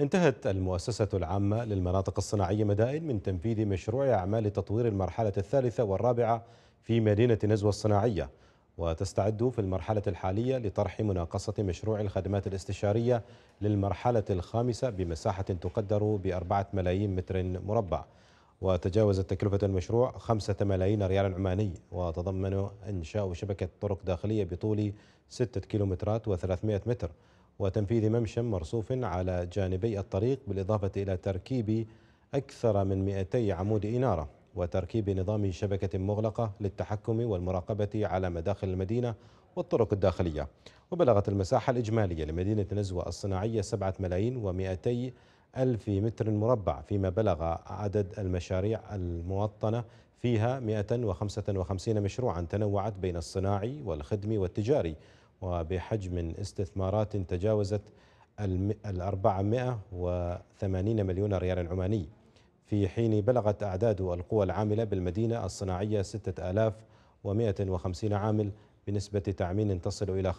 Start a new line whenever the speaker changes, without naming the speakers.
انتهت المؤسسة العامة للمناطق الصناعية مدائن من تنفيذ مشروع أعمال تطوير المرحلة الثالثة والرابعة في مدينة نزوة الصناعية وتستعد في المرحلة الحالية لطرح مناقصة مشروع الخدمات الاستشارية للمرحلة الخامسة بمساحة تقدر بأربعة ملايين متر مربع وتجاوزت تكلفة المشروع خمسة ملايين ريال عماني وتضمن إنشاء شبكة طرق داخلية بطول ستة كيلومترات وثلاثمائة متر وتنفيذ ممشى مرصوف على جانبي الطريق بالإضافة إلى تركيب أكثر من 200 عمود إنارة وتركيب نظام شبكة مغلقة للتحكم والمراقبة على مداخل المدينة والطرق الداخلية وبلغت المساحة الإجمالية لمدينة نزوة الصناعية 7 ملايين و200 ألف متر مربع فيما بلغ عدد المشاريع الموطنة فيها 155 مشروعا تنوعت بين الصناعي والخدمي والتجاري وبحجم استثمارات تجاوزت ال 480 مليون ريال عماني في حين بلغت أعداد القوى العاملة بالمدينة الصناعية 6150 عامل بنسبة تعمين تصل إلى 45%